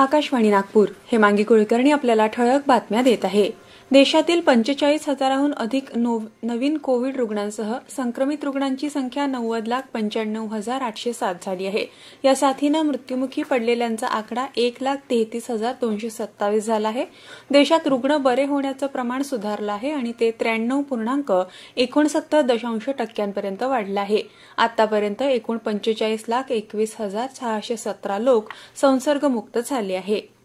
आकाशवाणी नागपूर हे मांगी कुलकर्णी आपल्याला ठळक बातम्या देत आहे देशातील पंचेचाळीस हजाराहून अधिक नवीन कोविड रुग्णांसह संक्रमित रुग्णांची संख्या नव्वद लाख पंच्याण्णव हजार आठशे सात झाली आहे या साथीनं मृत्यूमुखी पडलेल्यांचा आकडा एक लाख तेहतीस हजार दोनशे सत्तावीस झाला आहे देशात रुग्ण बरे होण्याचं प्रमाण सुधारलं आहे आणि ते त्र्याण्णव पूर्णांक एकोणसत्तर दशांश टक्क्यांपर्यंत वाढलं आहे आतापर्यंत एकूण पंचेचाळीस लाख एकवीस हजार सहाशे सतरा लोक संसर्गमुक्त झाले आहेत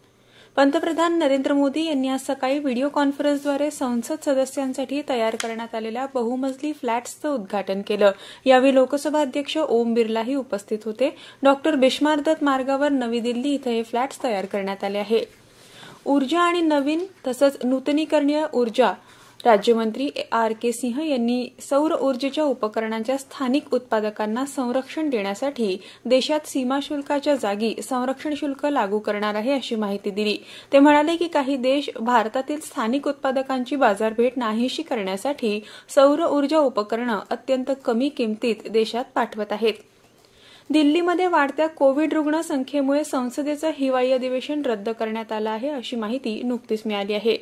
पंतप्रधान नरेंद्र मोदी यांनी आज सकाळी व्हिडिओ कॉन्फरन्सद्वारे संसद सदस्यांसाठी तयार करण्यात आलेल्या बहुमजली फ्लॅट्सचं उद्घाटन केलं यावेळी लोकसभा अध्यक्ष ओम बिर्लाही उपस्थित होते डॉक्टर बिश्मार्दत मार्गावर नवी दिल्ली इथं हे फ्लॅट्स तयार करण्यात आले आहेत ऊर्जा आणि नवीन तसंच नूतनीकरणीय ऊर्जा राज्यमंत्री आर के सिंह यांनी सौर ऊर्जेच्या उपकरणांच्या स्थानिक उत्पादकांना संरक्षण देण्यासाठी देशात सीमाशुल्काच्या जागी संरक्षण शुल्क लागू करणार आहे अशी माहिती दिली ते म्हणाले की काही देश भारतातील स्थानिक उत्पादकांची बाजारपेठ नाहीशी करण्यासाठी सौर ऊर्जा उपकरणं अत्यंत कमी किमतीत देशात पाठवत आहेत दिल्लीमध्ये वाढत्या कोविड रुग्ण संख्येमुळे संसदेचं हिवाळी अधिवेशन रद्द करण्यात आलं आहे अशी माहिती नुकतीच मिळाली आहे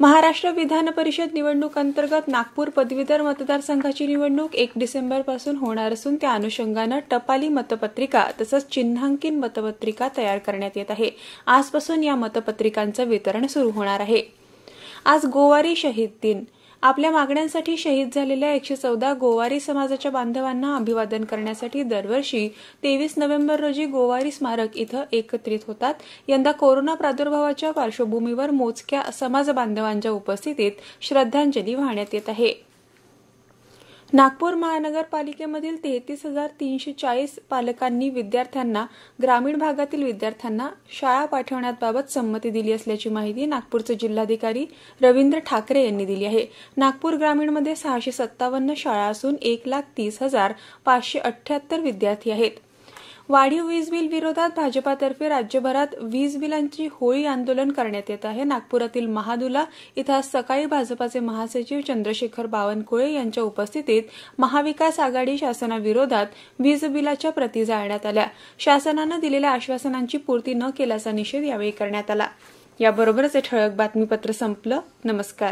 महाराष्ट्र विधान परिषद अंतर्गत नागपूर पदवीधर मतदारसंघाची निवडणूक एक डिसेंबरपासून होणार असून त्या अनुषंगानं टपाली मतपत्रिका तसंच चिन्हांकित मतपत्रिका तयार करण्यात येत आहे आजपासून या मतपत्रिकांचं वितरण सुरू होणार आहे आज गोवारी शहीद दिन आपल्या मागण्यांसाठी शहीद झालेल्या एकशे चौदा गोवारी समाजाच्या बांधवांना अभिवादन करण्यासाठी दरवर्षी तेवीस नोव्हेंबर रोजी गोवारी स्मारक इथं एकत्रित होतात यंदा कोरोना प्रादुर्भावाच्या पार्श्वभूमीवर मोजक्या समाज बांधवांच्या उपस्थितीत श्रद्धांजली वाहण्यात येत आहे नागपूर महानगरपालिकेमधील तेहतीस हजार तीनशे चाळीस पालकांनी विद्यार्थ्यांना ग्रामीण भागातील विद्यार्थ्यांना शाळा पाठवण्याबाबत संमती दिली असल्याची माहिती नागपूरचे जिल्हाधिकारी रवींद्र ठाकरे यांनी दिली आहे नागपूर ग्रामीणमध्ये सहाशे सत्तावन्न शाळा असून एक लाख तीस हजार पाचशे अठ्ठ्याहत्तर विद्यार्थी आहेत वाढीव वीज बिल विरोधात भाजपातर्फे राज्यभरात वीज बिलांची होळी आंदोलन करण्यात येत आहे नागपुरातील महादुला इथं आज सकाळी भाजपाचे महासचिव चंद्रशेखर बावनकुळे यांच्या उपस्थितीत महाविकास आघाडी शासनाविरोधात वीज बिलाच्या प्रती जाळण्यात आल्या शासनानं दिलेल्या आश्वासनांची पूर्ती न केल्याचा निषेध यावेळी करण्यात आला याबरोबरच हे ठळक बातमीपत्र संपलं नमस्कार